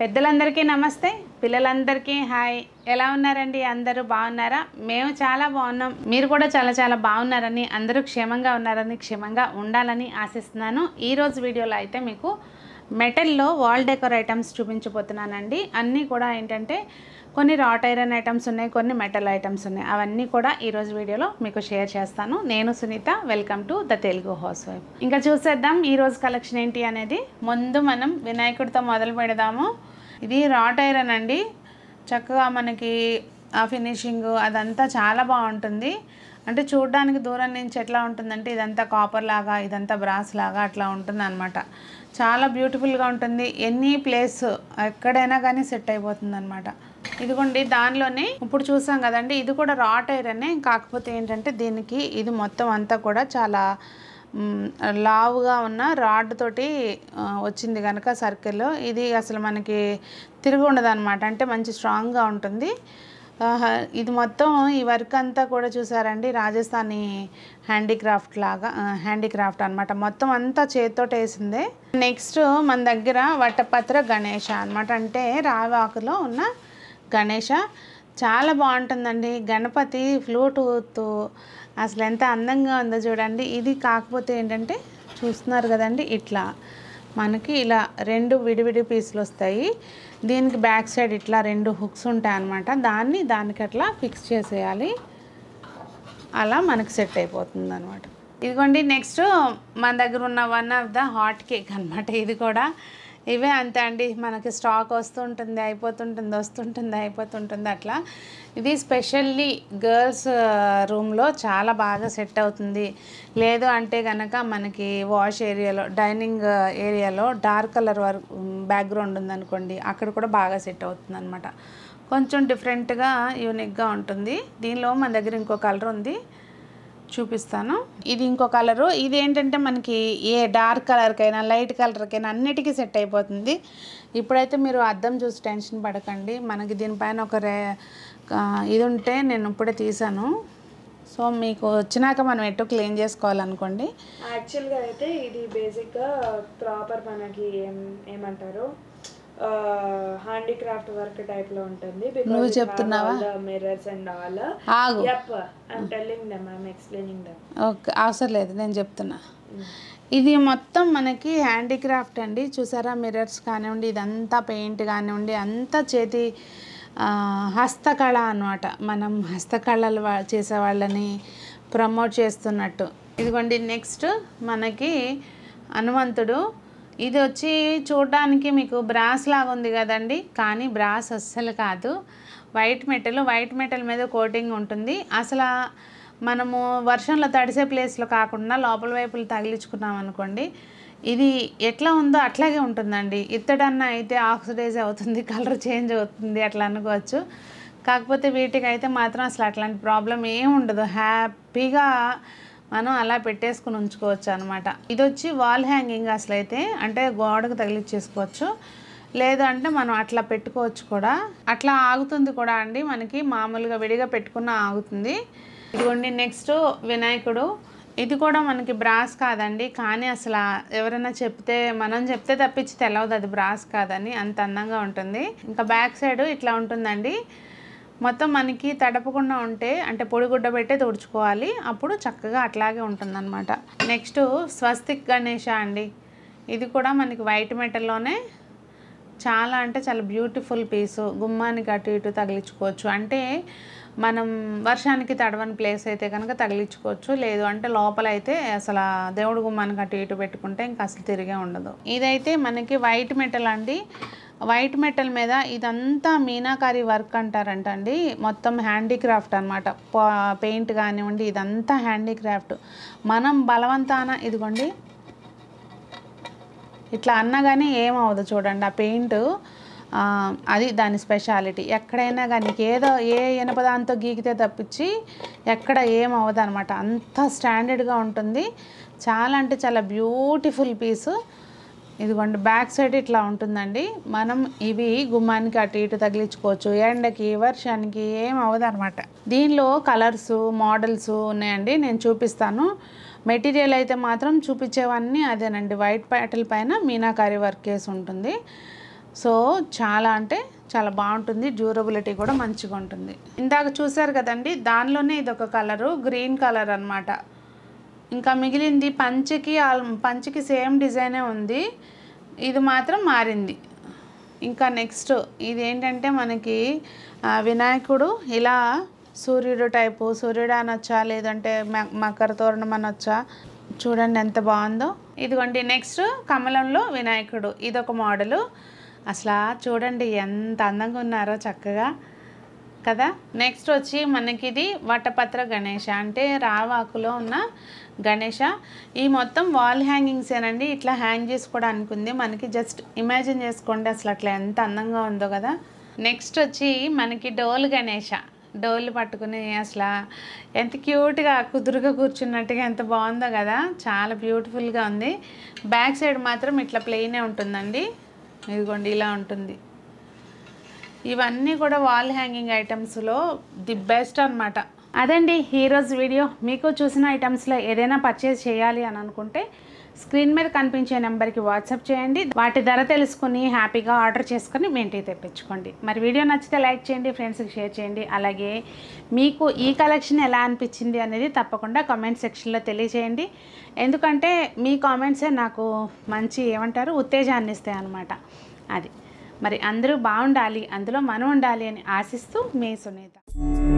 పెద్దలందరికీ నమస్తే పిల్లలందరికీ హాయ్ ఎలా ఉన్నారండి అందరూ బాగున్నారా మేము చాలా బాగున్నాం మీరు కూడా చాలా చాలా బాగున్నారని అందరూ క్షేమంగా ఉన్నారని క్షేమంగా ఉండాలని ఆశిస్తున్నాను ఈరోజు వీడియోలో అయితే మీకు మెటల్లో వాల్ డెకర్ ఐటమ్స్ చూపించబోతున్నానండి అన్నీ కూడా ఏంటంటే కొన్ని రాట్ ఐరన్ ఐటమ్స్ ఉన్నాయి కొన్ని మెటల్ ఐటమ్స్ ఉన్నాయి అవన్నీ కూడా ఈరోజు వీడియోలో మీకు షేర్ చేస్తాను నేను Sunitha welcome to the Telugu housewife ఇంకా చూసేద్దాం ఈరోజు కలెక్షన్ ఏంటి అనేది ముందు మనం వినాయకుడితో మొదలు పెడదాము ఇది రాట్ ఐరన్ అండి చక్కగా మనకి ఆ ఫినిషింగ్ అదంతా చాలా బాగుంటుంది అంటే చూడడానికి దూరం నుంచి ఎట్లా ఉంటుందంటే ఇదంతా కాపర్ లాగా ఇదంతా బ్రాస్ లాగా అట్లా ఉంటుంది అనమాట చాలా బ్యూటిఫుల్గా ఉంటుంది ఎనీ ప్లేస్ ఎక్కడైనా కానీ సెట్ అయిపోతుంది అనమాట ఇదిగోండి దానిలోనే ఇప్పుడు చూసాం కదండి ఇది కూడా రాట్ ఐరనే కాకపోతే ఏంటంటే దీనికి ఇది మొత్తం అంతా కూడా చాలా లావుగా ఉన్న రాడ్ తోటి వచ్చింది కనుక సర్కిల్ ఇది అసలు మనకి తిరిగి ఉండదు అనమాట అంటే మంచి స్ట్రాంగ్గా ఉంటుంది ఇది మొత్తం ఈ వర్క్ అంతా కూడా చూసారండి రాజస్థానీ హ్యాండీక్రాఫ్ట్ లాగా హ్యాండిక్రాఫ్ట్ అనమాట మొత్తం అంతా చేతితో వేసిందే నెక్స్ట్ మన దగ్గర వట్టపత్ర గణేష అనమాట అంటే రావాకులో ఉన్న గణేష చాలా బాగుంటుందండి గణపతి ఫ్లూటూత్ అసలు ఎంత అందంగా ఉందో చూడండి ఇది కాకపోతే ఏంటంటే చూస్తున్నారు కదండి ఇట్లా మనకి ఇలా రెండు విడివిడి పీసులు వస్తాయి దీనికి బ్యాక్ సైడ్ ఇట్లా రెండు హుక్స్ ఉంటాయి అన్నమాట దాన్ని దానికి అట్లా ఫిక్స్ చేసేయాలి అలా మనకి సెట్ అయిపోతుంది అనమాట ఇదిగోండి నెక్స్ట్ మన దగ్గర ఉన్న one of the hot cake అనమాట ఇది కూడా ఇవే అంతే అండి మనకి స్టాక్ వస్తుంటుంది అయిపోతుంటుంది వస్తుంటుంది అయిపోతుంటుంది అట్లా ఇది స్పెషల్లీ గర్ల్స్ రూమ్లో చాలా బాగా సెట్ అవుతుంది లేదు అంటే కనుక మనకి వాష్ ఏరియాలో డైనింగ్ ఏరియాలో డార్క్ కలర్ వర్క్ బ్యాక్గ్రౌండ్ ఉందనుకోండి అక్కడ కూడా బాగా సెట్ అవుతుంది అనమాట కొంచెం డిఫరెంట్గా యూనిక్గా ఉంటుంది దీనిలో మన దగ్గర ఇంకో కలర్ ఉంది చూపిస్తాను ఇది ఇంకో కలరు ఇది ఏంటంటే మనకి ఏ డార్క్ కలర్కైనా లైట్ కలర్కైనా అన్నిటికీ సెట్ అయిపోతుంది ఇప్పుడైతే మీరు అద్దం చూసి టెన్షన్ పడకండి మనకి దీనిపైన ఒక రే ఇది ఉంటే నేను ఇప్పుడే తీసాను సో మీకు వచ్చినాక మనం ఎటు క్లీన్ చేసుకోవాలనుకోండి యాక్చువల్గా అయితే ఇది బేసిక్గా ప్రాపర్ మనకి ఏం ఏమంటారు హ్యాండిక్రాఫ్ట్ వర్క్ టైప్ లో ఉంటుంది నువ్వు చెప్తున్నావా మిర్రర్స్ అండ్ ఆల్ ఆగు yup I'm telling them I'm explaining them okay అవసరం లేదు నేను చెప్తున్నా hmm. ఇది మొత్తం మనకి హ్యాండీక్రాఫ్ట్ అండి చూసారా మిర్రర్స్ కానివ్వండి ఇదంతా పెయింట్ కానివ్వండి అంతా చేతి హస్తకళ అనమాట మనం హస్తకళలు చేసే వాళ్ళని ప్రమోట్ చేస్తున్నట్టు ఇదిగోండి నెక్స్ట్ మనకి హనుమంతుడు ఇది వచ్చి చూడడానికి మీకు బ్రాస్ లాగా ఉంది కదండి కానీ బ్రాస్ అస్సలు కాదు వైట్ మెటల్ వైట్ మెటల్ మీద కోటింగ్ ఉంటుంది అసలు మనము వర్షంలో తడిసే ప్లేస్లో కాకుండా లోపల వైపులు తగిలించుకున్నాం అనుకోండి ఇది ఎట్లా ఉందో అట్లాగే ఉంటుందండి ఇత్తడన్నా అయితే ఆక్సిడైజ్ అవుతుంది కలర్ చేంజ్ అవుతుంది అట్లా అనుకోవచ్చు కాకపోతే వీటికి అయితే మాత్రం అసలు అట్లాంటి ప్రాబ్లం ఏముండదు ఉండదు హ్యాపీగా మనం అలా పెట్టేసుకుని ఉంచుకోవచ్చు అనమాట ఇది వచ్చి వాల్ హ్యాంగింగ్ అసలు అయితే అంటే గోడకు తగిలిచ్చేసుకోవచ్చు లేదు అంటే మనం అట్లా పెట్టుకోవచ్చు కూడా అట్లా ఆగుతుంది కూడా అండి మనకి మామూలుగా విడిగా పెట్టుకున్న ఆగుతుంది ఇదిగోండి నెక్స్ట్ వినాయకుడు ఇది కూడా మనకి బ్రాస్ కాదండి కానీ అసలు ఎవరైనా చెప్తే మనం చెప్తే తప్పించి తెలవదు అది బ్రాస్ కాదని అంత అందంగా ఉంటుంది ఇంకా బ్యాక్ సైడ్ ఇట్లా ఉంటుందండి మొత్తం మనకి తడపకుండా ఉంటే అంటే పొడిగుడ్డ పెట్టే తుడుచుకోవాలి అప్పుడు చక్కగా అట్లాగే ఉంటుందన్నమాట నెక్స్ట్ స్వస్తిక్ గణేష అండి ఇది కూడా మనకి వైట్ మెటల్లోనే చాలా అంటే చాలా బ్యూటిఫుల్ పీసు గుమ్మానికి అటు ఇటు తగిలించుకోవచ్చు అంటే మనం వర్షానికి తడవని ప్లేస్ అయితే కనుక తగిలించుకోవచ్చు లేదు అంటే లోపలైతే అసలు దేవుడు గుమ్మానికి అటు ఇటు పెట్టుకుంటే ఇంకా అసలు తిరిగే ఉండదు ఇదైతే మనకి వైట్ మెటల్ అండి వైట్ మెటల్ మీద ఇదంతా మీనాకారి వర్క్ అంటారంట అండి మొత్తం హ్యాండీక్రాఫ్ట్ అనమాట పెయింట్ కానివ్వండి ఇదంతా హ్యాండీక్రాఫ్ట్ మనం బలవంతాన ఇదిగోండి ఇట్లా అన్నా కానీ ఏమవ్వదు చూడండి ఆ పెయింట్ అది దాని స్పెషాలిటీ ఎక్కడైనా కానీ ఏదో ఏ ఇనపదాంతో గీకితే తప్పించి ఎక్కడ ఏమవ్వదు అనమాట అంత స్టాండర్డ్గా ఉంటుంది చాలా అంటే చాలా బ్యూటిఫుల్ పీసు ఇదిగోండి బ్యాక్ సైడ్ ఇట్లా ఉంటుందండి మనం ఇవి గుమ్మానికి అటు ఇటు తగిలించుకోవచ్చు ఎండకి వర్షానికి ఏం అనమాట దీనిలో కలర్స్ మోడల్స్ ఉన్నాయండి నేను చూపిస్తాను మెటీరియల్ అయితే మాత్రం చూపించేవన్నీ అదేనండి వైట్ ప్యాటల్ పైన మీనాకారి వర్క్ వేసి ఉంటుంది సో చాలా అంటే చాలా బాగుంటుంది డ్యూరబిలిటీ కూడా మంచిగా ఉంటుంది ఇందాక చూశారు కదండి దానిలోనే ఇది ఒక కలరు గ్రీన్ కలర్ అనమాట ఇంకా మిగిలింది పంచకి పంచకి సేమ్ డిజైనే ఉంది ఇది మాత్రం మారింది ఇంకా నెక్స్ట్ ఇది ఏంటంటే మనకి వినాయకుడు ఇలా సూర్యుడు టైపు సూర్యుడు అనొచ్చా లేదంటే మకర తోరణం అనొచ్చా చూడండి ఎంత బాగుందో ఇదిగోండి నెక్స్ట్ కమలంలో వినాయకుడు ఇది ఒక మోడలు అసలు చూడండి ఎంత అందంగా ఉన్నారో చక్కగా కదా నెక్స్ట్ వచ్చి మనకిది వటపత్ర గణేష అంటే రావాకులో ఉన్న గణేష ఈ మొత్తం వాల్ హ్యాంగింగ్సేనండి ఇట్లా హ్యాంగ్ చేసుకోవడానికి ఉంది మనకి జస్ట్ ఇమాజిన్ చేసుకోండి అసలు అట్లా ఎంత అందంగా ఉందో కదా నెక్స్ట్ వచ్చి మనకి డోల్ గణేష డోల్ పట్టుకుని అసలు ఎంత క్యూట్గా కుదురుగా కూర్చున్నట్టుగా ఎంత బాగుందో కదా చాలా బ్యూటిఫుల్గా ఉంది బ్యాక్ సైడ్ మాత్రం ఇట్లా ప్లెయినే ఉంటుందండి ఇదిగోండి ఇలా ఉంటుంది ఇవన్నీ కూడా వాల్ హ్యాంగింగ్ ఐటమ్స్లో ది బెస్ట్ అనమాట అదండి ఈరోజు వీడియో మీకు చూసిన ఐటమ్స్లో ఏదైనా పర్చేజ్ చేయాలి అని అనుకుంటే స్క్రీన్ మీద కనిపించే నెంబర్కి వాట్సాప్ చేయండి వాటి ధర తెలుసుకుని హ్యాపీగా ఆర్డర్ చేసుకుని మేంటి తెప్పించుకోండి మరి వీడియో నచ్చితే లైక్ చేయండి ఫ్రెండ్స్కి షేర్ చేయండి అలాగే మీకు ఈ కలెక్షన్ ఎలా అనిపించింది అనేది తప్పకుండా కామెంట్ సెక్షన్లో తెలియజేయండి ఎందుకంటే మీ కామెంట్సే నాకు మంచి ఏమంటారు ఉత్తేజాన్ని ఇస్తాయి అనమాట అది మరి అందరూ బాగుండాలి అందులో మనం ఉండాలి అని ఆశిస్తూ మీ సునీత